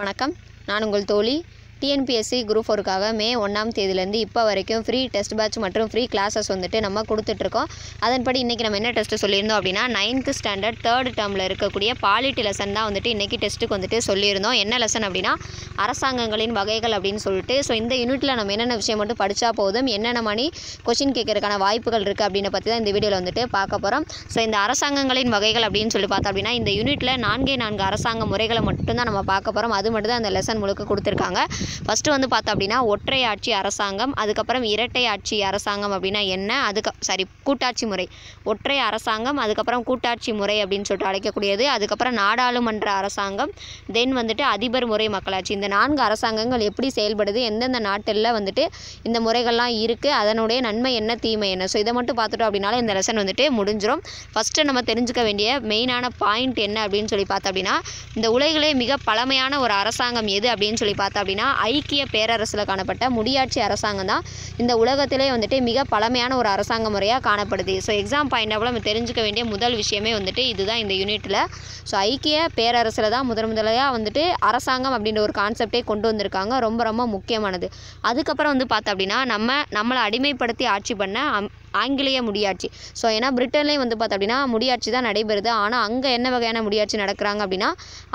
வணக்கம் நான் உங்கள் தோழி டிஎன்பிஎஸ்சி குரூப் ஒருக்காக மே ஒன்றாம் தேதியிலேருந்து இப்போ வரைக்கும் ஃப்ரீ டெஸ்ட் பேட்ச் மற்றும் ஃப்ரீ கிளாஸஸ் வந்துட்டு நம்ம கொடுத்துட்ருக்கோம் அதன்படி இன்றைக்கி நம்ம என்ன டெஸ்ட்டு சொல்லியிருந்தோம் அப்படின்னா நைன்த்து ஸ்டாண்டர்ட் தேர்ட் டேர்மில் இருக்கக்கூடிய பாலிட்டி லெசன் தான் வந்துட்டு இன்றைக்கி டெஸ்ட்டுக்கு வந்துட்டு சொல்லியிருந்தோம் என்ன லெசன் அப்படின்னா அரசாங்கங்களின் வகைகள் அப்படின்னு சொல்லிட்டு ஸோ இந்த யூனிட்டில் நம்ம என்னென்ன விஷயம் மட்டும் படித்தா போதும் என்னென்ன மணி கொஷின் கேட்கறதுக்கான வாய்ப்புகள் இருக்குது அப்படின்னு பற்றி தான் இந்த வீடியோவில் வந்துட்டு பார்க்க போகிறோம் ஸோ இந்த அரசாங்கங்களின் வகைகள் அப்படின்னு சொல்லி பார்த்தோம் அப்படின்னா இந்த யூனிட்டில் நான்கே நான்கு அரசாங்க முறைகளை மட்டும்தான் நம்ம பார்க்க போகிறோம் அது மட்டும் தான் அந்த லெசன் முழுக்க கொடுத்துருக்காங்க ஃபஸ்ட்டு வந்து பார்த்தோம் அப்படின்னா ஒற்றை ஆட்சி அரசாங்கம் அதுக்கப்புறம் இரட்டை ஆட்சி அரசாங்கம் அப்படின்னா என்ன அதுக்கு சாரி கூட்டாட்சி முறை ஒற்றை அரசாங்கம் அதுக்கப்புறம் கூட்டாட்சி முறை அப்படின்னு சொல்லிட்டு அழைக்கக்கூடியது அதுக்கப்புறம் நாடாளுமன்ற அரசாங்கம் தென் வந்துட்டு அதிபர் முறை மக்களாட்சி இந்த நான்கு அரசாங்கங்கள் எப்படி செயல்படுது எந்தெந்த நாட்டில் வந்துட்டு இந்த முறைகள்லாம் இருக்குது அதனுடைய நன்மை என்ன தீமை என்ன ஸோ இதை மட்டும் பார்த்துட்டோம் அப்படின்னாலும் இந்த லெசன் வந்துட்டு முடிஞ்சிடும் ஃபஸ்ட்டு நம்ம தெரிஞ்சுக்க வேண்டிய மெயினான பாயிண்ட் என்ன அப்படின்னு சொல்லி பார்த்தோம் அப்படின்னா இந்த உலகிலே மிக பழமையான ஒரு அரசாங்கம் எது அப்படின்னு சொல்லி பார்த்தோம் அப்படின்னா ஐக்கிய பேரரசில் காணப்பட்ட முடியாட்சி அரசாங்கம் தான் இந்த உலகத்திலே வந்துட்டு மிக பழமையான ஒரு அரசாங்க முறையாக காணப்படுது ஸோ எக்ஸாம் பாயிண்ட் ஆஃப் நம்ம தெரிஞ்சுக்க வேண்டிய முதல் விஷயமே வந்துட்டு இதுதான் இந்த யூனிட்டில் ஸோ ஐக்கிய பேரரசில் தான் முதன் முதலையாக வந்துட்டு அரசாங்கம் அப்படின்ற ஒரு கான்செப்டே கொண்டு வந்திருக்காங்க ரொம்ப ரொம்ப முக்கியமானது அதுக்கப்புறம் வந்து பார்த்தோம் அப்படின்னா நம்ம நம்மளை அடிமைப்படுத்தி ஆட்சி பண்ண ஆங்கிலேய முடியாட்சி ஸோ ஏன்னா பிரிட்டன்லேயும் வந்து பார்த்தோம் அப்படின்னா முடியாட்சி தான் நடைபெறுது ஆனால் அங்கே என்ன வகையான முடியாட்சி நடக்கிறாங்க அப்படின்னா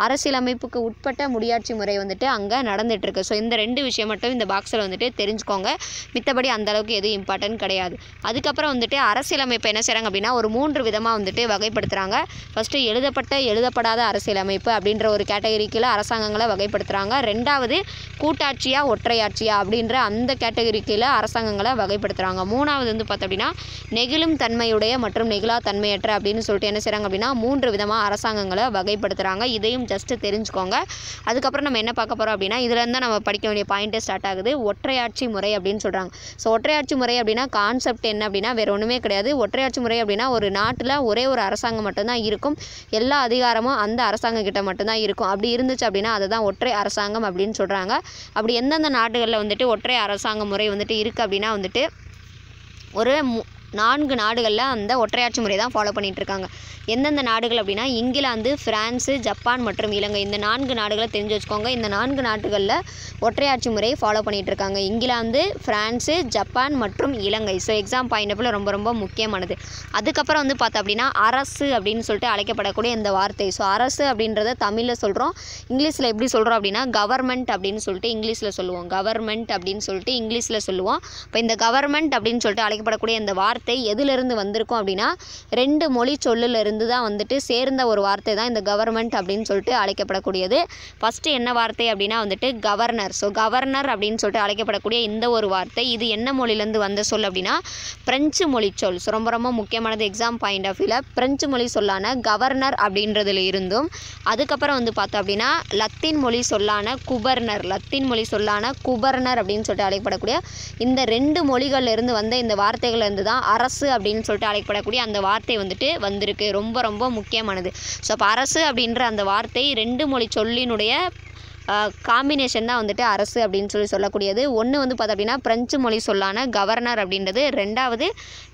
அரசியலமைப்புக்கு உட்பட்ட முடியாட்சி முறை வந்துட்டு அங்கே நடந்துகிட்ருக்கு ஸோ இந்த ரெண்டு விஷயம் மட்டும் இந்த பாக்ஸில் வந்துட்டு தெரிஞ்சுக்கோங்க மித்தபடி அந்தளவுக்கு எதுவும் இம்பார்ட்டன்ட் கிடையாது அதுக்கப்புறம் வந்துட்டு அரசியலமைப்பு என்ன செய்கிறாங்க அப்படின்னா ஒரு மூன்று விதமாக வந்துட்டு வகைப்படுத்துகிறாங்க ஃபஸ்ட்டு எழுதப்பட்ட எழுதப்படாத அரசியலமைப்பு அப்படின்ற ஒரு கேட்டகரிக்குள்ள அரசாங்கங்களை வகைப்படுத்துகிறாங்க ரெண்டாவது கூட்டாட்சியாக ஒற்றையாட்சியா அப்படின்ற அந்த கேட்டகரிக்குள்ள அரசாங்கங்களை வகைப்படுத்துகிறாங்க மூணாவது வந்து பார்த்தோம் அப்படின்னா நெகிழும் தன்மையுடைய மற்றும் நெகிழா தன்மையற்ற அப்படின்னு சொல்லிட்டு என்ன செய்கிறாங்க அப்படின்னா மூன்று விதமாக அரசாங்கங்களை வகைப்படுத்துகிறாங்க இதையும் ஜஸ்ட்டு தெரிஞ்சுக்கோங்க அதுக்கப்புறம் நம்ம என்ன பார்க்க போகிறோம் அப்படின்னா இதுலேருந்து தான் நம்ம படிக்க வேண்டிய பாயிண்ட்டே ஸ்டார்ட் ஆகுது ஒற்றையாட்சி முறை அப்படின்னு சொல்கிறாங்க ஸோ ஒற்றையாட்சி முறை அப்படின்னா கான்செப்ட் என்ன அப்படின்னா வேறு ஒன்றுமே கிடையாது ஒற்றையாட்சி முறை அப்படின்னா ஒரு நாட்டில் ஒரே ஒரு அரசாங்கம் மட்டும்தான் இருக்கும் எல்லா அதிகாரமும் அந்த அரசாங்கம் கிட்ட மட்டும்தான் இருக்கும் அப்படி இருந்துச்சு அப்படின்னா அதை தான் ஒற்றை அரசாங்கம் அப்படின்னு சொல்கிறாங்க அப்படி எந்தெந்த நாடுகளில் வந்துட்டு ஒற்றை அரசாங்க முறை வந்துட்டு இருக்குது அப்படின்னா வந்துட்டு ஒரு நான்கு நாடுகளில் அந்த ஒற்றையாட்சி முறை தான் ஃபாலோ பண்ணிகிட்ருக்காங்க எந்தெந்த நாடுகள் அப்படின்னா இங்கிலாந்து ஃப்ரான்ஸு ஜப்பான் மற்றும் இலங்கை இந்த நான்கு நாடுகளை தெரிஞ்சு வச்சுக்கோங்க இந்த நான்கு நாடுகளில் ஒற்றையாட்சி முறையை ஃபாலோ பண்ணிகிட்ருக்காங்க இங்கிலாந்து ஃப்ரான்ஸு ஜப்பான் மற்றும் இலங்கை ஸோ எக்ஸாம் பாயிண்ட் ஆஃப் ரொம்ப ரொம்ப முக்கியமானது அதுக்கப்புறம் வந்து பார்த்தோம் அப்படின்னா அரசு அப்படின்னு சொல்லிட்டு அழைக்கப்படக்கூடிய இந்த வார்த்தை ஸோ அரசு அப்படின்றத தமிழில் சொல்கிறோம் இங்கிலீஷில் எப்படி சொல்கிறோம் அப்படின்னா கவர்மெண்ட் அப்படின்னு சொல்லிட்டு இங்கிலீஷில் சொல்லுவோம் கவர்மெண்ட் அப்படின்னு சொல்லிட்டு இங்கிலீஷில் சொல்லுவோம் இப்போ இந்த கவர்மெண்ட் அப்படின்னு சொல்லிட்டு அழைக்கப்படக்கூடிய இந்த வார்த்தை வார்த்தை எதிலிருந்து வந்திருக்கும் அப்படின்னா ரெண்டு மொழி சொல்லிலிருந்து தான் வந்துட்டு சேர்ந்த ஒரு வார்த்தை தான் இந்த கவர்மெண்ட் அப்படின்னு சொல்லிட்டு அழைக்கப்படக்கூடியது ஃபஸ்ட்டு என்ன வார்த்தை அப்படின்னா வந்துட்டு கவர்னர் ஸோ கவர்னர் அப்படின்னு சொல்லிட்டு அழைக்கப்படக்கூடிய இந்த ஒரு வார்த்தை இது என்ன மொழியிலேருந்து வந்த சொல் அப்படின்னா பிரெஞ்சு மொழி சொல் ஸோ ரொம்ப ரொம்ப முக்கியமானது எக்ஸாம் பாயிண்ட் ஆஃப் வியூவில் பிரெஞ்சு மொழி சொல்லான கவர்னர் அப்படின்றதுல இருந்தும் அதுக்கப்புறம் வந்து பார்த்தோம் அப்படின்னா லத்தீன் மொழி சொல்லான குபர்னர் லத்தீன் மொழி சொல்லான குபர்னர் அப்படின்னு சொல்லிட்டு அழைக்கப்படக்கூடிய இந்த ரெண்டு மொழிகள்லேருந்து வந்த இந்த வார்த்தைகள்லேருந்து தான் அரசு அப்படின்னு சொல்லிட்டு அழைக்கப்படக்கூடிய அந்த வார்த்தை வந்துட்டு வந்திருக்கு ரொம்ப ரொம்ப முக்கியமானது ஸோ அப்போ அரசு அப்படின்ற அந்த வார்த்தை ரெண்டு மொழி சொல்லினுடைய காம்பினேஷன் தான் வந்துட்டு அரசு அப்படின்னு சொல்லி சொல்லக்கூடியது ஒன்று வந்து பார்த்தோம் அப்படின்னா பிரெஞ்சு மொழி சொல்லான கவர்னர் அப்படின்றது ரெண்டாவது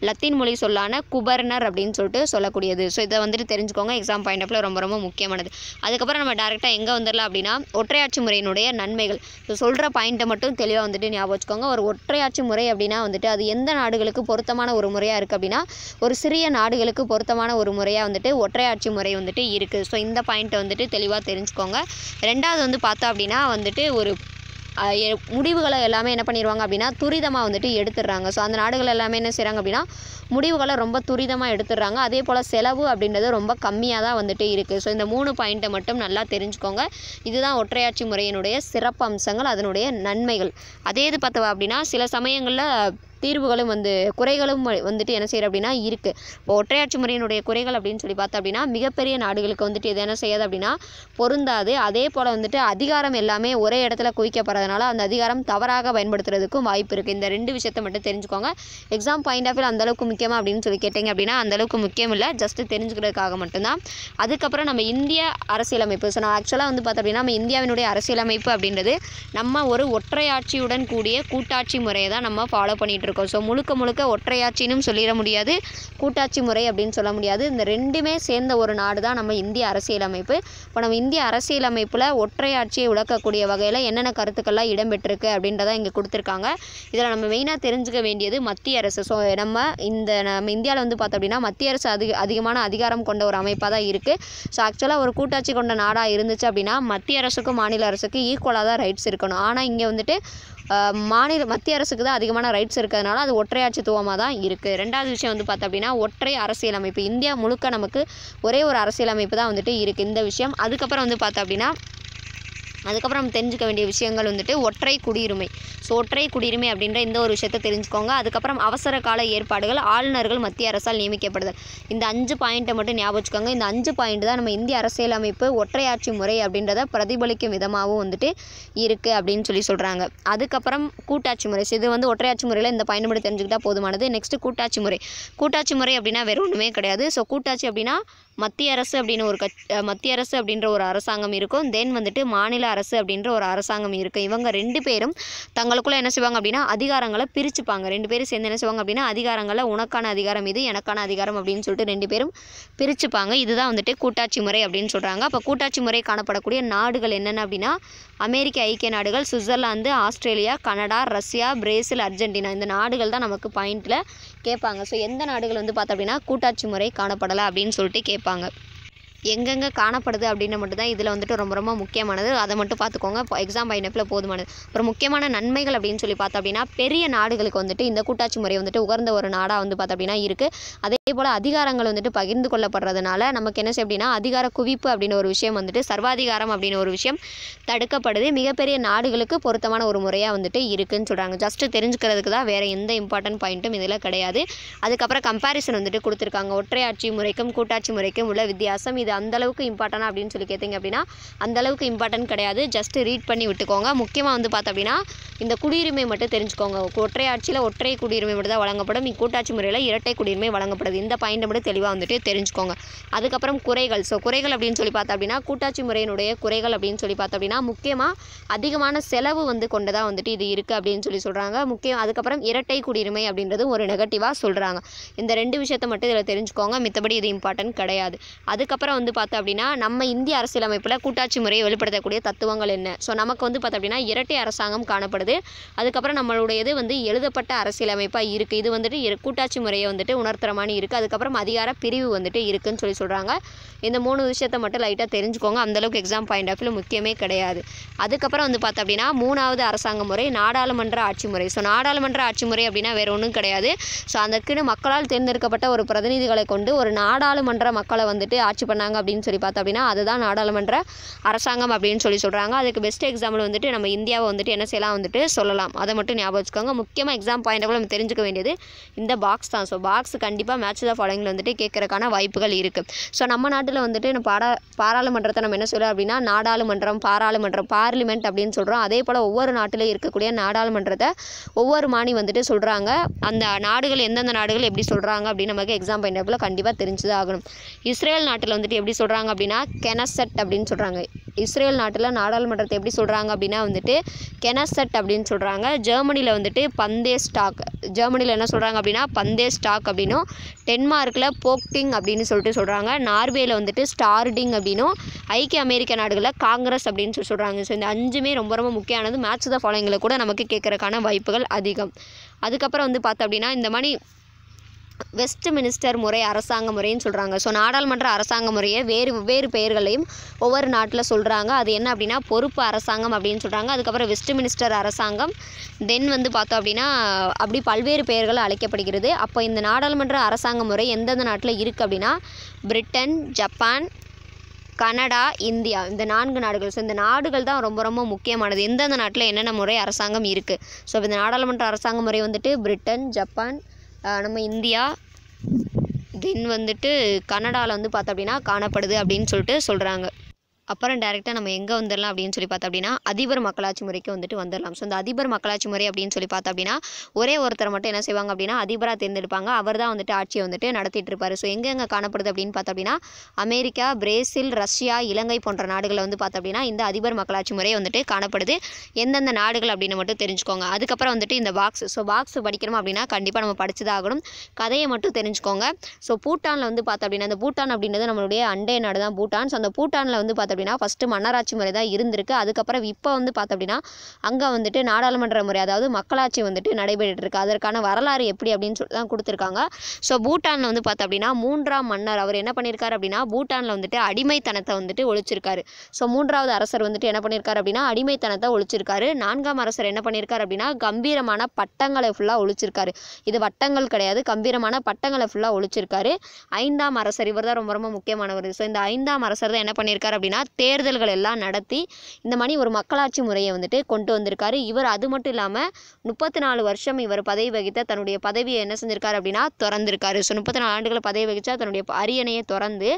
லத்தீன் மொழி சொல்லான குபர்னர் அப்படின்னு சொல்லிட்டு சொல்லக்கூடியது ஸோ இதை வந்துட்டு தெரிஞ்சுக்கோங்க எக்ஸாம் பாயிண்ட் ஆஃப்ல ரொம்ப ரொம்ப முக்கியமானது அதுக்கப்புறம் நம்ம டேரெக்டாக எங்கே வந்துடலாம் அப்படின்னா ஒற்றையாட்சி முறையினுடைய நன்மைகள் ஸோ சொல்கிற பாயிண்ட்டை மட்டும் தெளிவாக வந்துட்டு ஞாபகம் வச்சுக்கோங்க ஒரு ஒற்றையாட்சி முறை அப்படின்னா வந்துட்டு அது எந்த நாடுகளுக்கு பொருத்தமான ஒரு முறையாக இருக்குது அப்படின்னா ஒரு சிறிய நாடுகளுக்கு பொருத்தமான ஒரு முறையாக வந்துட்டு ஒற்றையாட்சி முறை வந்துட்டு இருக்குது ஸோ இந்த பாயிண்ட்டை வந்துட்டு தெளிவாக தெரிஞ்சுக்கோங்க ரெண்டாவது வந்து பார்த்து பார்த்தோம் அப்படின்னா வந்துட்டு ஒரு முடிவுகளை எல்லாமே என்ன பண்ணிடுவாங்க அப்படின்னா துரிதமாக வந்துட்டு எடுத்துடுறாங்க ஸோ அந்த நாடுகள் எல்லாமே என்ன செய்கிறாங்க அப்படின்னா முடிவுகளை ரொம்ப துரிதமாக எடுத்துடுறாங்க அதே போல் செலவு அப்படின்றது ரொம்ப கம்மியாக தான் வந்துட்டு இருக்குது ஸோ இந்த மூணு பாயிண்ட்டை மட்டும் நல்லா தெரிஞ்சுக்கோங்க இதுதான் ஒற்றையாட்சி முறையினுடைய சிறப்பு அம்சங்கள் அதனுடைய நன்மைகள் அதே இது பார்த்தவா அப்படின்னா சில சமயங்களில் தீர்வுகளும் வந்து குறைகளும் வந்துட்டு என்ன செய்யறது அப்படின்னா இருக்குது இப்போ ஒற்றையாட்சி முறையினுடைய குறைகள் அப்படின்னு சொல்லி பார்த்தோம் அப்படின்னா மிகப்பெரிய நாடுகளுக்கு வந்துட்டு இது என்ன செய்யாது அப்படின்னா பொருந்தாது அதே போல் வந்துட்டு அதிகாரம் எல்லாமே ஒரே இடத்துல குவிக்கப்படுறதுனால அந்த அதிகாரம் தவறாக பயன்படுத்துறதுக்கும் வாய்ப்பு இருக்குது இந்த ரெண்டு விஷயத்தை மட்டும் தெரிஞ்சுக்கோங்க எக்ஸாம் பாயிண்ட் ஆஃப் வியூ அந்தளவுக்கு முக்கியமாக அப்படின்னு சொல்லி கேட்டிங்க அப்படின்னா அந்த அளவுக்கு முக்கியம் இல்லை ஜஸ்ட்டு தெரிஞ்சுக்கிறதுக்காக மட்டும்தான் அதுக்கப்புறம் நம்ம இந்திய அரசியலமைப்பு ஸோ நான் ஆக்சுவலாக வந்து பார்த்தோம் அப்படின்னா நம்ம இந்தியாவினுடைய அரசியலமைப்பு அப்படின்றது நம்ம ஒரு ஒற்றையாட்சியுடன் கூடிய கூட்டாட்சி முறையை தான் நம்ம ஃபாலோ பண்ணிட்டு இருக்கும் ஸோ முழுக்க முழுக்க ஒற்றையாட்சினும் சொல்லிட முடியாது கூட்டாட்சி முறை அப்படின்னு சொல்ல முடியாது இந்த ரெண்டுமே சேர்ந்த ஒரு நாடு தான் நம்ம இந்திய அரசியலமைப்பு இப்போ நம்ம இந்திய அரசியலமைப்பில் ஒற்றையாட்சியை உழக்கக்கூடிய வகையில் என்னென்ன கருத்துக்கள்லாம் இடம்பெற்றிருக்கு அப்படின்றத இங்கே கொடுத்துருக்காங்க இதில் நம்ம மெயினாக தெரிஞ்சுக்க வேண்டியது மத்திய அரசு ஸோ நம்ம இந்த நம்ம இந்தியாவில் வந்து பார்த்தோம் அப்படின்னா மத்திய அரசு அதிக அதிகமான அதிகாரம் கொண்ட ஒரு அமைப்பாக தான் இருக்குது ஸோ ஆக்சுவலாக ஒரு கூட்டாட்சி கொண்ட நாடாக இருந்துச்சு அப்படின்னா மத்திய அரசுக்கும் மாநில அரசுக்கு ஈக்குவலாக தான் ரைட்ஸ் இருக்கணும் ஆனால் இங்கே வந்துட்டு மாநில மத்திய அரசுக்கு தான் அதிகமான ரைட்ஸ் இருக்க இருக்கிறதுனால அது ஒற்றையாட்சித்துவமாக தான் இருக்குது ரெண்டாவது விஷயம் வந்து பார்த்தோம் அப்படின்னா ஒற்றை அரசியலமைப்பு இந்தியா முழுக்க நமக்கு ஒரே ஒரு அரசியலமைப்பு தான் வந்துட்டு இருக்குது இந்த விஷயம் அதுக்கப்புறம் வந்து பார்த்தோம் அப்படின்னா அதுக்கப்புறம் நம்ம தெரிஞ்சுக்க வேண்டிய விஷயங்கள் வந்துட்டு ஒற்றை குடியுரிமை ஸோ ஒற்றை குடியுரிமை அப்படின்ற இந்த ஒரு விஷயத்தை தெரிஞ்சுக்கோங்க அதுக்கப்புறம் அவசர கால ஏற்பாடுகள் ஆளுநர்கள் மத்திய அரசால் நியமிக்கப்படுதல் இந்த அஞ்சு பாயிண்ட்டை மட்டும் ஞாபகம் வச்சுக்கோங்க இந்த அஞ்சு பாயிண்ட் தான் நம்ம இந்திய அரசியலமைப்பு ஒற்றையாட்சி முறை அப்படின்றத பிரதிபலிக்கும் விதமாகவும் வந்துட்டு இருக்குது அப்படின்னு சொல்லி சொல்கிறாங்க அதுக்கப்புறம் கூட்டாட்சி முறை இது வந்து ஒற்றையாட்சி முறையில் இந்த பாயிண்ட் மட்டும் தெரிஞ்சுக்கிட்டால் போதுமானது நெக்ஸ்ட்டு கூட்டாட்சி முறை கூட்டாட்சி முறை அப்படின்னா வேறு ஒன்றுமே கிடையாது ஸோ கூட்டாட்சி அப்படின்னா மத்திய அரசு அப்படின்னு ஒரு கட் மத்திய அரசு அப்படின்ற ஒரு அரசாங்கம் இருக்கும் தென் வந்துட்டு மாநில அரசு அப்படின்ற ஒரு அரசாங்கம் இருக்கும் இவங்க ரெண்டு பேரும் தங்களுக்குள்ளே என்ன செய்வாங்க அப்படின்னா அதிகாரங்களை பிரிச்சுப்பாங்க ரெண்டு பேரும் சேர்ந்து என்ன செய்வாங்க அப்படின்னா அதிகாரங்களை உனக்கான அதிகாரம் இது எனக்கான அதிகாரம் அப்படின்னு சொல்லிட்டு ரெண்டு பேரும் பிரிச்சுப்பாங்க இதுதான் வந்துட்டு கூட்டாட்சி முறை அப்படின்னு சொல்கிறாங்க அப்போ கூட்டாட்சி முறை காணப்படக்கூடிய நாடுகள் என்னென்ன அப்படின்னா அமெரிக்க ஐக்கிய நாடுகள் Switzerland Australia Canada Russia Brazil Argentina இந்த நாடுகள் தான் நமக்கு பாயிண்டில் கேட்பாங்க ஸோ எந்த நாடுகள் வந்து பார்த்தோம் அப்படின்னா கூட்டாட்சி முறை காணப்படலை அப்படின்னு சொல்லிட்டு கேட்பாங்க கொடுப்பாங்க எங்கெங்கே காணப்படுது அப்படின்னு மட்டும் தான் இதில் வந்துட்டு ரொம்ப ரொம்ப முக்கியமானது அதை மட்டும் பார்த்துக்கோங்க எக்ஸாம் பைனப்பில் போதுமானது ஒரு முக்கியமான நன்மைகள் அப்படின்னு சொல்லி பார்த்தோம் அப்படின்னா பெரிய நாடுகளுக்கு வந்துட்டு இந்த கூட்டாட்சி முறை வந்துட்டு உகர்ந்த ஒரு நாடாக வந்து பார்த்தோம் அப்படின்னா இருக்குது அதே போல் அதிகாரங்கள் வந்துட்டு பகிர்ந்து கொள்ளப்படுறதுனால நமக்கு என்ன செய்யும் அப்படின்னா அதிகார குவிப்பு அப்படின்னு ஒரு விஷயம் வந்துட்டு சர்வாதிகாரம் அப்படின்னு ஒரு விஷயம் தடுக்கப்படுது மிகப்பெரிய நாடுகளுக்கு பொருத்தமான ஒரு முறையாக வந்துட்டு இருக்குதுன்னு சொல்கிறாங்க ஜஸ்ட்டு தெரிஞ்சுக்கிறதுக்கு தான் வேறு எந்த இம்பார்ட்டன்ட் பாயிண்ட்டும் இதில் கிடையாது அதுக்கப்புறம் கம்பாரிசன் வந்துட்டு கொடுத்துருக்காங்க ஒற்றையாட்சி முறைக்கும் கூட்டாட்சி முறைக்கும் உள்ள வித்தியாசம் இது இது அந்தளவுக்கு இம்பார்ட்டன் அப்படின்னு சொல்லி கேட்டிங்க அப்படின்னா அந்தளவுக்கு இம்பார்ட்டன்ட் கிடையாது ஜஸ்ட்டு ரீட் பண்ணி விட்டுக்கோங்க முக்கியமாக வந்து பார்த்தோம் அப்படின்னா இந்த குடியுரிமை மட்டும் தெரிஞ்சுக்கோங்க ஒற்றை ஆட்சியில் ஒற்றை குடியுரிமை மட்டும் தான் வழங்கப்படும் கூட்டாட்சி முறையில் இரட்டை குடியுரிமை வழங்கப்படுது இந்த பாயிண்ட் மட்டும் தெளிவாக வந்துட்டு தெரிஞ்சுக்கோங்க அதுக்கப்புறம் குறைகள் ஸோ குறைகள் அப்படின்னு சொல்லி பார்த்தோம் அப்படின்னா கூட்டாட்சி முறையினுடைய குறைகள் அப்படின்னு சொல்லி பார்த்தோம் அப்படின்னா முக்கியமாக அதிகமான செலவு வந்து கொண்டதாக வந்துட்டு இது இருக்குது அப்படின்னு சொல்லி சொல்கிறாங்க முக்கியம் அதுக்கப்புறம் இரட்டை குடியுரிமை அப்படின்றது ஒரு நெகட்டிவாக சொல்கிறாங்க இந்த ரெண்டு விஷயத்தை மட்டும் இதில் தெரிஞ்சுக்கோங்க மித்தபடி இது இம்பார்ட்டன்ட் கிடையாது அதுக்கப்புறம் வந்து பார்த்தோம் அப்படின்னா நம்ம இந்திய அரசியலமைப்பில் கூட்டாட்சி முறையை வெளிப்படுத்தக்கூடிய தத்துவங்கள் என்ன ஸோ நமக்கு வந்து பார்த்தோம் அப்படின்னா இரட்டை அரசாங்கம் காணப்படுது அதுக்கப்புறம் நம்மளுடையது வந்து எழுதப்பட்ட அரசியலமைப்பாக இருக்குது இது வந்துட்டு கூட்டாட்சி முறையை வந்துட்டு உணர்த்துற மாதிரி இருக்குது அதுக்கப்புறம் அதிகார பிரிவு வந்துட்டு இருக்குதுன்னு சொல்லி சொல்கிறாங்க இந்த மூணு விஷயத்தை மட்டும் லைட்டாக தெரிஞ்சுக்கோங்க அந்தளவுக்கு எக்ஸாம் பாயிண்ட் ஆஃப் வியூ முக்கியமே கிடையாது அதுக்கப்புறம் வந்து பார்த்தோம் அப்படின்னா மூணாவது அரசாங்க முறை நாடாளுமன்ற ஆட்சி முறை ஸோ நாடாளுமன்ற ஆட்சி முறை அப்படின்னா வேறு ஒன்றும் கிடையாது ஸோ அதற்குன்னு மக்களால் தேர்ந்தெடுக்கப்பட்ட ஒரு பிரதிநிதிகளை கொண்டு ஒரு நாடாளுமன்ற மக்களை வந்துட்டு ஆட்சி பண்ண சொல்கிறாங்க அப்படின்னு சொல்லி பார்த்தோம் அப்படின்னா அதுதான் நாடாளுமன்ற அரசாங்கம் அப்படின்னு சொல்லி சொல்கிறாங்க அதுக்கு பெஸ்ட் எக்ஸாம்பிள் வந்துட்டு நம்ம இந்தியாவை வந்துட்டு என்ன செய்யலாம் வந்துட்டு சொல்லலாம் அதை மட்டும் ஞாபகம் வச்சுக்கோங்க முக்கியமாக எக்ஸாம் பாயிண்ட் நம்ம தெரிஞ்சுக்க வேண்டியது இந்த பாக்ஸ் தான் ஸோ பாக்ஸ் கண்டிப்பாக மேட்ச் ஆஃப் ஃபாலோயிங்கில் வந்துட்டு கேட்குறக்கான வாய்ப்புகள் இருக்குது ஸோ நம்ம நாட்டில் வந்துட்டு பாடா பாராளுமன்றத்தை நம்ம என்ன சொல்கிறோம் அப்படின்னா நாடாளுமன்றம் பாராளுமன்றம் பார்லிமெண்ட் அப்படின்னு சொல்கிறோம் அதே போல் ஒவ்வொரு நாட்டிலும் இருக்கக்கூடிய நாடாளுமன்றத்தை ஒவ்வொரு மாணி வந்துட்டு சொல்கிறாங்க அந்த நாடுகள் எந்தெந்த நாடுகள் எப்படி சொல்கிறாங்க அப்படின்னு நமக்கு எக்ஸாம் பாயிண்ட் கண்டிப்பாக தெரிஞ்சு ஆகணும் இஸ்ரேல் நாட்டில் வந்துட்டு எப்படி சொல்கிறாங்க அப்படின்னா கெனசட் அப்படின்னு சொல்கிறாங்க இஸ்ரேல் நாட்டில் நாடாளுமன்றத்தை எப்படி சொல்கிறாங்க அப்படின்னா வந்துட்டு கெனசட் அப்படின்னு சொல்கிறாங்க ஜெர்மனியில் வந்துட்டு பந்தே ஸ்டாக் ஜெர்மனியில் என்ன சொல்கிறாங்க அப்படின்னா பந்தே ஸ்டாக் அப்படின்னும் டென்மார்க்கில் போக்டிங் அப்படின்னு சொல்லிட்டு சொல்கிறாங்க நார்வேயில் வந்துட்டு ஸ்டார்டிங் அப்படின்னும் ஐக்கிய அமெரிக்க நாடுகளில் காங்கிரஸ் அப்படின்னு சொல்லி சொல்கிறாங்க ஸோ இந்த அஞ்சுமே ரொம்ப ரொம்ப முக்கியமானது மேட்ச் த ஃபாலோயிங்கில் கூட நமக்கு கேட்குறக்கான வாய்ப்புகள் அதிகம் அதுக்கப்புறம் வந்து பார்த்தோம் அப்படின்னா இந்த மாதிரி வெஸ்ட் மினிஸ்டர் முறை அரசாங்க முறைன்னு சொல்கிறாங்க ஸோ நாடாளுமன்ற அரசாங்க முறையை வேறு வெவ்வேறு பெயர்களையும் ஒவ்வொரு நாட்டில் சொல்கிறாங்க அது என்ன அப்படின்னா பொறுப்பு அரசாங்கம் அப்படின்னு சொல்கிறாங்க அதுக்கப்புறம் வெஸ்ட் மினிஸ்டர் அரசாங்கம் தென் வந்து பார்த்தோம் அப்படின்னா அப்படி பல்வேறு பெயர்கள் அழைக்கப்படுகிறது அப்போ இந்த நாடாளுமன்ற அரசாங்க முறை எந்தெந்த நாட்டில் இருக்குது அப்படின்னா பிரிட்டன் ஜப்பான் கனடா இந்தியா இந்த நான்கு நாடுகள் ஸோ இந்த நாடுகள் தான் ரொம்ப ரொம்ப முக்கியமானது எந்தெந்த நாட்டில் என்னென்ன முறை அரசாங்கம் இருக்குது ஸோ இந்த நாடாளுமன்ற அரசாங்க முறை வந்துட்டு பிரிட்டன் ஜப்பான் நம்ம இந்தியா தென் வந்துட்டு கனடாவில் வந்து பார்த்தோம் அப்படின்னா காணப்படுது அப்படின்னு சொல்லிட்டு சொல்கிறாங்க அப்புறம் டேரெக்டாக நம்ம எங்கே வந்துடலாம் அப்படின்னு சொல்லி பார்த்தோம் அப்படின்னா அதிபர் மக்களாட்சி முறைக்கு வந்துட்டு வந்துடலாம் ஸோ இந்த அதிபர் மக்களாட்சி முறை அப்படின்னு சொல்லி பார்த்தோம் அப்படின்னா ஒரே ஒருத்தர் மட்டும் என்ன செய்வாங்க அப்படின்னா அதிபராக தேர்ந்தெடுப்பாங்க அவர் தான் வந்துட்டு ஆட்சியை வந்துட்டு நடத்திட்டு இருப்பார் ஸோ எங்கெங்கே காணப்படுது அப்படின்னு பார்த்தோம் அப்படின்னா அமெரிக்கா பிரேசில் ரஷ்யா இலங்கை போன்ற நாடுகளை வந்து பார்த்தோம் அப்படின்னா இந்த அதிபர் மக்களாட்சி முறை வந்துட்டு காணப்படுது எந்தெந்த நாடுகள் அப்படின்னு மட்டும் தெரிஞ்சுக்கோங்க அதுக்கப்புறம் வந்துட்டு இந்த பாக்ஸ் ஸோ பாக்ஸ் படிக்கணும் அப்படின்னா கண்டிப்பாக நம்ம படிச்சதாகணும் கதையை மட்டும் தெரிஞ்சுக்கோங்க ஸோ பூட்டானில் வந்து பார்த்தோம் அப்படின்னா அந்த பூட்டான் அப்படின்றது நம்மளுடைய அண்டை நாடு தான் பூட்டான் ஸோ அந்த பூட்டானில் வந்து பார்த்தோம் அப்படின்னா ஃபஸ்ட்டு மன்னராட்சி முறை தான் இருந்திருக்கு அதுக்கப்புறம் இப்போ வந்து பார்த்தோம் அப்படின்னா அங்கே வந்துட்டு நாடாளுமன்ற முறை அதாவது மக்களாட்சி வந்துட்டு நடைபெற்றுருக்கு அதற்கான வரலாறு எப்படி அப்படின்னு சொல்லி தான் கொடுத்துருக்காங்க ஸோ பூட்டானில் வந்து பார்த்தோம் அப்படின்னா மூன்றாம் மன்னர் அவர் என்ன பண்ணியிருக்காரு அப்படின்னா பூட்டானில் வந்துட்டு அடிமைத்தனத்தை வந்துட்டு ஒழிச்சிருக்காரு ஸோ மூன்றாவது அரசர் வந்துட்டு என்ன பண்ணியிருக்காரு அப்படின்னா அடிமைத்தனத்தை ஒழிச்சிருக்காரு நான்காம் அரசர் என்ன பண்ணியிருக்காரு அப்படின்னா கம்பீரமான பட்டங்களை ஃபுல்லாக ஒழிச்சிருக்காரு இது வட்டங்கள் கிடையாது கம்பீரமான பட்டங்களை ஃபுல்லாக ஒழிச்சிருக்காரு ஐந்தாம் அரசர் இவர் தான் ரொம்ப ரொம்ப முக்கியமானவர் ஸோ இந்த ஐந்தாம் அரசர் தான் என்ன பண்ணியிருக்காரு அப்படின்னா தேர்தல்கள் எல்லாம் நடத்தி இந்த மாதிரி ஒரு மக்களாட்சி முறையை வந்துட்டு கொண்டு வந்திருக்காரு இவர் அது மட்டும் இல்லாமல் முப்பத்தி நாலு வருஷம் இவர் பதவி வகித்த தன்னுடைய பதவியை என்ன செஞ்சிருக்காரு அப்படின்னா திறந்திருக்காரு ஸோ முப்பத்தி நாலு ஆண்டுகளை பதவி வகித்தா தன்னுடைய அரியணையை திறந்து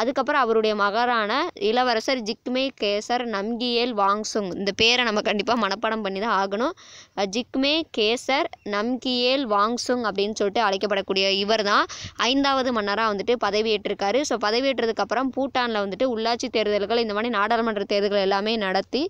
அதுக்கப்புறம் அவருடைய மகரான இளவரசர் ஜிக்மே கேசர் நம்கியேல் வாங்சுங் இந்த பேரை நம்ம கண்டிப்பாக மனப்பாடம் பண்ணி தான் ஆகணும் ஜிக்மே கேசர் நம்கியேல் வாங்சுங் அப்படின்னு சொல்லிட்டு அழைக்கப்படக்கூடிய இவர் தான் ஐந்தாவது மன்னராக வந்துட்டு பதவியேற்றிருக்காரு ஸோ பதவியேற்றதுக்கப்புறம் பூட்டானில் வந்துட்டு உள்ளாட்சி தேர்தல்கள் இந்த மாதிரி நாடாளுமன்ற தேர்தல்கள் எல்லாமே நடத்தி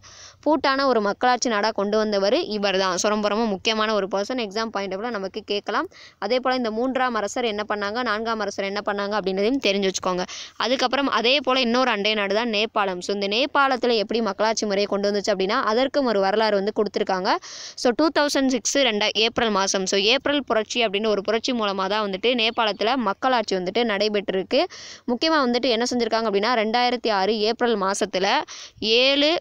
பூட்டான ஒரு மக்களாட்சி நாடாக கொண்டு வந்தவர் இவர் தான் ஸோ ரொம்ப ரொம்ப முக்கியமான ஒரு பர்சன் எக்ஸாம் பாயிண்ட் ஆஃப் நமக்கு கேட்கலாம் அதே போல் இந்த மூன்றாம் அரசர் என்ன பண்ணாங்க நான்காம் அரசர் என்ன பண்ணாங்க அப்படின்றதையும் தெரிஞ்சு வச்சுக்கோங்க அது அதுக்கப்புறம் அதே போல் இன்னொரு அண்டை நாடு தான் நேபாளம் ஸோ இந்த நேபாளத்தில் எப்படி மக்களாட்சி முறையை கொண்டு வந்துச்சு அப்படின்னா அதற்கும் ஒரு வரலாறு வந்து கொடுத்துருக்காங்க ஸோ டூ தௌசண்ட் சிக்ஸ் ரெண்டா ஏப்ரல் மாதம் ஸோ ஏப்ரல் புரட்சி அப்படின்னு ஒரு புரட்சி மூலமாக தான் வந்துட்டு நேபாளத்தில் மக்களாட்சி வந்துட்டு நடைபெற்றிருக்கு முக்கியமாக வந்துட்டு என்ன செஞ்சுருக்காங்க அப்படின்னா ரெண்டாயிரத்தி ஆறு ஏப்ரல் மாதத்தில் ஏழு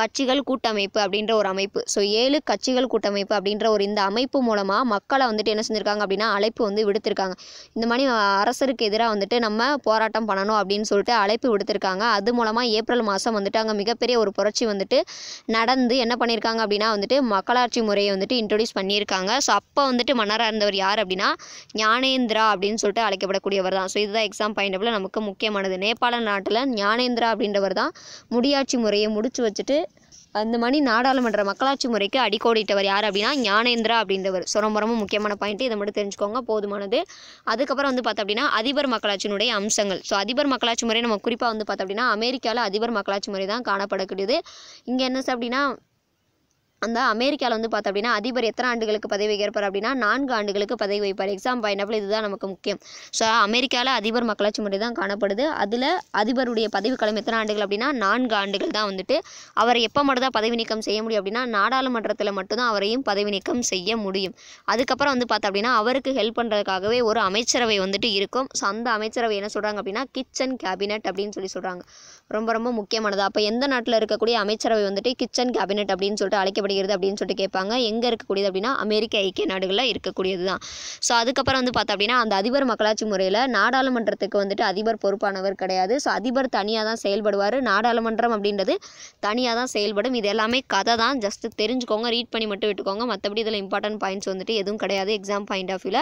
கட்சிகள் கூட்டமைப்பு அப்படின்ற ஒரு அமைப்பு ஸோ ஏழு கட்சிகள் கூட்டமைப்பு அப்படின்ற ஒரு இந்த அமைப்பு மூலமாக மக்களை வந்துட்டு என்ன செஞ்சுருக்காங்க அப்படின்னா அழைப்பு வந்து விடுத்திருக்காங்க இந்த மாதிரி அரசருக்கு எதிராக வந்துட்டு நம்ம போராட்டம் பண்ணணும் அப்படின்னு சொல்லிட்டு அழைப்பு விடுத்திருக்காங்க அது மூலமாக ஏப்ரல் மாதம் வந்துட்டு அங்கே மிகப்பெரிய ஒரு புரட்சி வந்துட்டு நடந்து என்ன பண்ணியிருக்காங்க அப்படின்னா வந்துட்டு மக்களாட்சி முறையை வந்துட்டு இன்ட்ரொடியூஸ் பண்ணியிருக்காங்க ஸோ அப்போ வந்துட்டு மன்னராக இருந்தவர் யார் அப்படின்னா ஞானேந்திரா அப்படின்னு சொல்லிட்டு அழைக்கப்படக்கூடியவர் தான் ஸோ இதுதான் எக்ஸாம் பாயிண்ட் நமக்கு முக்கியமானது நேபாள நாட்டில் ஞானேந்திரா அப்படின்றவர் தான் முடியாட்சி முறையை முடிச்சு வச்சுட்டு அந்த மாதிரி நாடாளுமன்ற மக்களாட்சி முறைக்கு அடிக்கோடிட்டவர் யார் அப்படின்னா ஞானேந்திரா அப்படின்றவர் சுரம்பரமும் முக்கியமான பாயிண்ட் இதை மட்டும் தெரிஞ்சுக்கோங்க போதுமானது அதுக்கப்புறம் வந்து பார்த்தோம் அப்படின்னா அதிபர் மக்களாட்சியினுடைய அம்சங்கள் ஸோ அதிபர் மக்களாட்சி முறை நம்ம குறிப்பாக வந்து பார்த்தோம் அப்படின்னா அமெரிக்காவில் அதிபர் மக்களாட்சி முறை தான் காணப்படக்கூடியது இங்கே என்ன சார் அப்படின்னா அந்த அமெரிக்காவில் வந்து பார்த்தோம் அப்படின்னா அதிபர் எத்தனை ஆண்டுகளுக்கு பதவி ஏற்பார் அப்படின்னா நான்கு ஆண்டுகளுக்கு பதவி வைப்பார் எக்ஸாம் பாயிண்ட் இதுதான் நமக்கு முக்கியம் ஸோ அமெரிக்காவில் அதிபர் மக்களாட்சி முறை தான் காணப்படுது அதில் அதிபருடைய பதவி காலம் எத்தனை ஆண்டுகள் அப்படின்னா நான்கு ஆண்டுகள் தான் வந்துட்டு அவர் எப்போ மட்டும் தான் பதவி நீக்கம் செய்ய முடியும் அப்படின்னா நாடாளுமன்றத்தில் மட்டும்தான் அவரையும் பதவி நீக்கம் செய்ய முடியும் அதுக்கப்புறம் வந்து பார்த்தோம் அப்படின்னா அவருக்கு ஹெல்ப் பண்ணுறதுக்காகவே ஒரு அமைச்சரவை வந்துட்டு இருக்கும் ஸோ அந்த அமைச்சரவை என்ன சொல்கிறாங்க அப்படின்னா கிச்சன் கேபினட் அப்படின்னு சொல்லி சொல்கிறாங்க ரொம்ப ரொம்ப முக்கியமானது அப்போ எந்த நாட்டில் இருக்கக்கூடிய அமைச்சரவை வந்துட்டு கிச்சன் கேபினட் அப்படின்னு சொல்லிட்டு அழைக்கப்படுது காணப்படுகிறது அப்படின்னு சொல்லிட்டு கேட்பாங்க எங்கே இருக்கக்கூடியது அப்படின்னா அமெரிக்க ஐக்கிய நாடுகளில் இருக்கக்கூடியது தான் ஸோ அதுக்கப்புறம் வந்து பார்த்தோம் அப்படின்னா அந்த அதிபர் மக்களாட்சி முறையில் நாடாளுமன்றத்துக்கு வந்துட்டு அதிபர் பொறுப்பானவர் கிடையாது ஸோ அதிபர் தனியாக தான் செயல்படுவார் நாடாளுமன்றம் அப்படின்றது தனியாக தான் செயல்படும் இது எல்லாமே கதை தான் ஜஸ்ட் தெரிஞ்சுக்கோங்க ரீட் பண்ணி மட்டும் விட்டுக்கோங்க மற்றபடி இதில் இம்பார்ட்டன்ட் பாயிண்ட்ஸ் வந்துட்டு எதுவும் கிடையாது எக்ஸாம் பாயிண்ட் ஆஃப் வியூவில்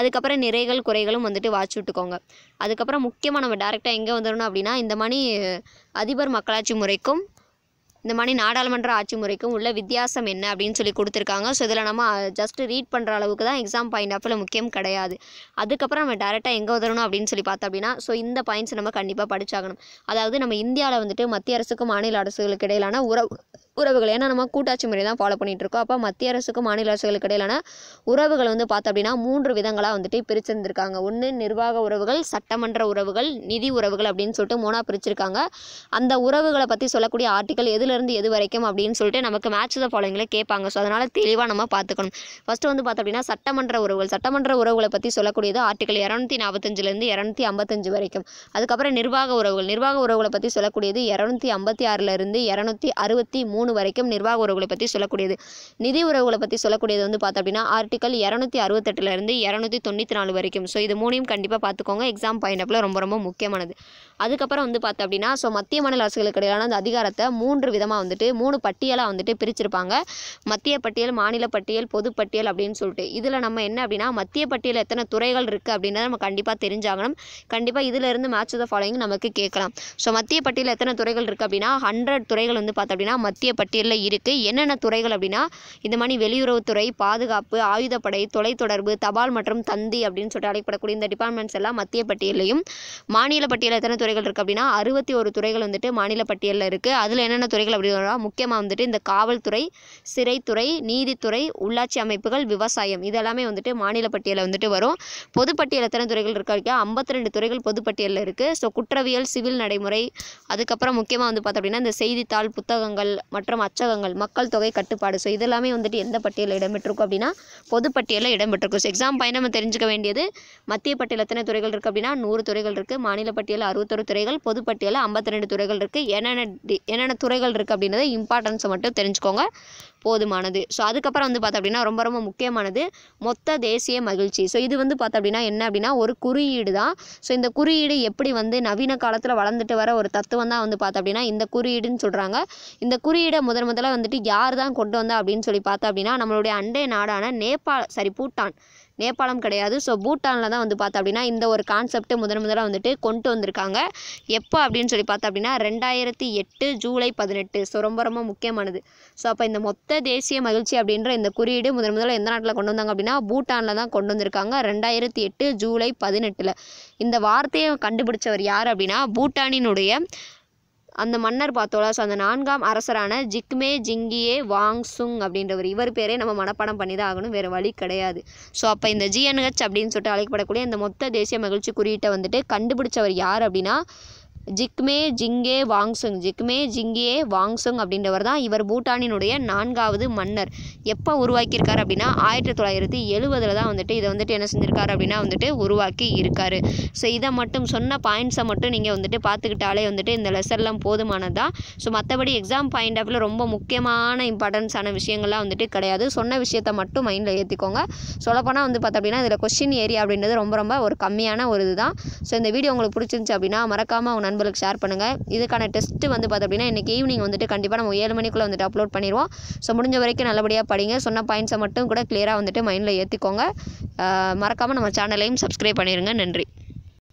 அதுக்கப்புறம் நிறைகள் குறைகளும் வந்துட்டு வாட்சி விட்டுக்கோங்க அதுக்கப்புறம் முக்கியமாக நம்ம டேரெக்டாக எங்கே வந்துடணும் அப்படின்னா இந்த மணி அதிபர் மக்களாட்சி முறைக்கும் இந்த மாதிரி நாடாளுமன்ற ஆட்சி முறைக்கும் உள்ள வித்தியாசம் என்ன அப்படின்னு சொல்லி கொடுத்துருக்காங்க ஸோ இதில் நம்ம ஜஸ்ட் ரீட் பண்ணுற அளவுக்கு தான் எக்ஸாம் பாயிண்ட் ஆஃப்ல முக்கியம் கிடையாது அதுக்கப்புறம் நம்ம டேரெக்டாக எங்கே உதரணும் அப்படின்னு சொல்லி பார்த்தோம் அப்படின்னா ஸோ இந்த பாயிண்ட்ஸ் நம்ம கண்டிப்பாக படிச்சாகணும் அதாவது நம்ம இந்தியாவில் வந்துட்டு மத்திய அரசுக்கும் மாநில அரசுகளுக்கு இடையிலான உறவு உறவுகள் ஏன்னா நம்ம கூட்டாட்சி முறை தான் ஃபாலோ பண்ணிகிட்டு இருக்கோம் அப்போ மத்திய அரசுக்கும் மாநில அரசுகளுக்கு இடையிலான உறவுகள் வந்து பார்த்தோம் அப்படின்னா மூன்று விதங்களாக வந்துட்டு பிரிச்சிருந்திருக்காங்க ஒன்று நிர்வாக உறவுகள் சட்டமன்ற உறவுகள் நிதி உறவுகள் அப்படின்னு சொல்லிட்டு மூணாக பிரிச்சிருக்காங்க அந்த உறவுகளை பற்றி சொல்லக்கூடிய ஆர்டிக்கல் எதுலேருந்து எது வரைக்கும் அப்படின்னு சொல்லிட்டு நமக்கு மேட்ச் த ஃபாலோயிங்கில் கேட்பாங்க ஸோ அதனால் தெளிவாக நம்ம பார்த்துக்கணும் ஃபஸ்ட்டு வந்து பார்த்தோம் அப்படின்னா சட்டமன்ற உறவுகள் சட்டமன்ற உறவுகளை பற்றி சொல்லக்கூடியது ஆர்டிக்கல் இரநூத்தி நாற்பத்தஞ்சிலேருந்து இரநூத்தி ஐம்பத்தஞ்சு வரைக்கும் அதுக்கப்புறம் நிர்வாக உறவுகள் நிர்வாக உறவுகளை பற்றி சொல்லக்கூடியது இரநூத்தி ஐம்பத்தி ஆறுலேருந்து இரநூத்தி அறுபத்தி மூணு மூணு வரைக்கும் நிர்வாக உறவுகளை பற்றி சொல்லக்கூடியது நிதி உறவுகளை பற்றி சொல்லக்கூடியது வந்து பார்த்தோம் அப்படின்னா ஆர்டிக்கல் இரநூத்தி அறுபத்தெட்டுலேருந்து இரநூத்தி தொண்ணூற்றி நாலு வரைக்கும் ஸோ இது மூணையும் கண்டிப்பாக பார்த்துக்கோங்க எக்ஸாம் பாயிண்ட் ரொம்ப ரொம்ப முக்கியமானது அதுக்கப்புறம் வந்து பார்த்தோம் அப்படின்னா ஸோ மத்திய மாநில அரசுகளுக்கு இடையிலான அந்த அதிகாரத்தை மூன்று விதமாக வந்துட்டு மூணு பட்டியலாக வந்துட்டு பிரிச்சிருப்பாங்க மத்திய பட்டியல் மாநில பட்டியல் பொது பட்டியல் அப்படின்னு சொல்லிட்டு இதில் நம்ம என்ன அப்படின்னா மத்திய பட்டியல் எத்தனை துறைகள் இருக்குது அப்படின்னா நம்ம கண்டிப்பாக தெரிஞ்சாகணும் கண்டிப்பாக இதிலிருந்து மேட்ச் த ஃபாலோயிங் நமக்கு கேட்கலாம் ஸோ மத்திய பட்டியலில் எத்தனை துறைகள் இருக்குது அப்படின்னா ஹண்ட்ரட் துறைகள் வந்து பார்த்தோம் அப்படின்னா மத்திய பட்டியலில் இருக்குது என்னென்ன துறைகள் அப்படின்னா இந்த மாதிரி வெளியுறவுத்துறை பாதுகாப்பு ஆயுதப்படை தொலைத்தொடர்பு தபால் மற்றும் தந்தி அப்படின்னு சொல்லிட்டு அழைக்கப்படக்கூடிய இந்த டிபார்ட்மெண்ட்ஸ் எல்லாம் மத்திய பட்டியலையும் மாநில பட்டியலில் எத்தனை துறை துறைகள் இருக்குது அப்படின்னா அறுபத்தி ஒரு துறைகள் வந்துட்டு மாநில பட்டியலில் இருக்குது அதில் என்னென்ன துறைகள் அப்படின்னா முக்கியமாக வந்துட்டு இந்த காவல்துறை சிறைத்துறை நீதித்துறை உள்ளாட்சி அமைப்புகள் விவசாயம் இதெல்லாமே வந்துட்டு மாநில பட்டியலில் வந்துட்டு வரும் பொதுப்பட்டியல் எத்தனை துறைகள் இருக்கா ஐம்பத்தி ரெண்டு துறைகள் பொதுப்பட்டியலில் இருக்குது ஸோ குற்றவியல் சிவில் நடைமுறை அதுக்கப்புறம் முக்கியமாக வந்து பார்த்தோம் அப்படின்னா இந்த செய்தித்தாள் புத்தகங்கள் மற்றும் அச்சகங்கள் மக்கள் தொகை கட்டுப்பாடு ஸோ இதெல்லாமே வந்துட்டு எந்த பட்டியலில் இடம்பெற்றிருக்கும் அப்படின்னா பொதுப்பட்டியலில் இடம்பெற்றிருக்கும் ஸோ எக்ஸாம் பயணம் தெரிஞ்சுக்க வேண்டியது மத்திய பட்டியல் எத்தனை துறைகள் இருக்குது அப்படின்னா நூறு துறைகள் இருக்குது மாநில பட்டியலில் அறுபத்தொரு ஆறு துறைகள் பொதுப்பட்டியலில் ஐம்பத்தி ரெண்டு துறைகள் இருக்குது என்னென்ன என்னென்ன துறைகள் இருக்குது அப்படின்றத இம்பார்ட்டன்ஸை மட்டும் தெரிஞ்சுக்கோங்க போதுமானது ஸோ அதுக்கப்புறம் வந்து பார்த்தோம் அப்படின்னா ரொம்ப ரொம்ப முக்கியமானது மொத்த தேசிய மகிழ்ச்சி ஸோ இது வந்து பார்த்தோம் அப்படின்னா என்ன அப்படின்னா ஒரு குறியீடு தான் ஸோ இந்த குறியீடு எப்படி வந்து நவீன காலத்தில் வளர்ந்துட்டு வர ஒரு தத்துவம் தான் வந்து பார்த்தோம் அப்படின்னா இந்த குறியீடுன்னு சொல்கிறாங்க இந்த குறியீடை முதன் முதல்ல வந்துட்டு யார் தான் கொண்டு வந்தா அப்படின்னு சொல்லி பார்த்தோம் அப்படின்னா நம்மளுடைய அண்டை நாடான நேபாள் சரி பூட்டான் நேபாளம் கிடையாது ஸோ பூட்டானில் தான் வந்து பார்த்தோம் அப்படின்னா இந்த ஒரு கான்செப்ட் முதன் முதலாக வந்துட்டு கொண்டு வந்திருக்காங்க எப்போ அப்படின்னு சொல்லி பார்த்தோம் அப்படின்னா ரெண்டாயிரத்தி எட்டு ஜூலை பதினெட்டு ஸோ ரொம்ப ரொம்ப முக்கியமானது ஸோ அப்போ இந்த மொத்த மொத்த தேசிய மகிழ்ச்சி அப்படின்ற இந்த குறியீடு முதன் முதல்ல எந்த நாட்டில் கொண்டு வந்தாங்க அப்படின்னா பூட்டானில் தான் கொண்டு வந்திருக்காங்க ரெண்டாயிரத்தி எட்டு ஜூலை பதினெட்டில் இந்த வார்த்தையை கண்டுபிடிச்சவர் யார் அப்படின்னா பூட்டானினுடைய அந்த மன்னர் பார்த்தோம்ல ஸோ அந்த நான்காம் அரசரான ஜிக்மே ஜிங்கியே வாங் சுங் அப்படின்றவர் இவர் பேரே நம்ம மனப்பாடம் பண்ணி தான் ஆகணும் வேறு வழி கிடையாது ஸோ அப்போ இந்த ஜிஎன்ஹெச் அப்படின்னு சொல்லிட்டு அழைக்கப்படக்கூடிய இந்த மொத்த தேசிய மகிழ்ச்சி குறியீட்டை வந்துட்டு கண்டுபிடிச்சவர் யார் அப்படின்னா ஜிக்மே ஜிங்கே வாங்சுங் ஜிக்மே ஜிங்கே வாங்சுங் அப்படின்றவர் தான் இவர் பூட்டானினுடைய நான்காவது மன்னர் எப்போ உருவாக்கியிருக்கார் அப்படின்னா ஆயிரத்தி தொள்ளாயிரத்தி எழுபதில் தான் வந்துட்டு இதை வந்துட்டு என்ன செஞ்சுருக்காரு அப்படின்னா வந்துட்டு உருவாக்கி இருக்கார் ஸோ இதை மட்டும் சொன்ன பாயிண்ட்ஸை மட்டும் நீங்கள் வந்துட்டு பார்த்துக்கிட்டாலே வந்துட்டு இந்த லெசர்லாம் போதுமானது தான் ஸோ மற்றபடி எக்ஸாம் பாயிண்ட் ஆஃப்ல ரொம்ப முக்கியமான இம்பார்ட்டன்ஸான விஷயங்கள்லாம் வந்துட்டு கிடையாது சொன்ன விஷயத்தை மட்டும் மைண்டில் ஏற்றிக்கோங்க சொல்லப்போனால் வந்து பார்த்தோம் அப்படின்னா இதில் கொஸ்டின் ஏரியா அப்படின்றது ரொம்ப ரொம்ப ஒரு கம்மியான ஒரு இதுதான் ஸோ இந்த வீடியோ உங்களுக்கு பிடிச்சிருந்துச்சு அப்படின்னா மறக்காமல் உன நண்பர்களுக்கு ஷேர் பண்ணுங்கள் இதுக்கான டெஸ்ட்டு வந்து பார்த்தோம் அப்படின்னா இன்றைக்கி ஈவினிங் வந்துட்டு கண்டிப்பாக நம்ம ஏழு மணிக்குள்ளே வந்துட்டு அப்லோட் பண்ணிடுவோம் ஸோ முடிஞ்ச வரைக்கும் நல்லபடியாக படிங்க சொன்ன பாயிண்ட்ஸை மட்டும் கூட கிளியராக வந்துட்டு மைண்டில் ஏற்றிக்கோங்க மறக்காமல் நம்ம சேனலையும் சப்ஸ்கிரைப் பண்ணிடுங்க நன்றி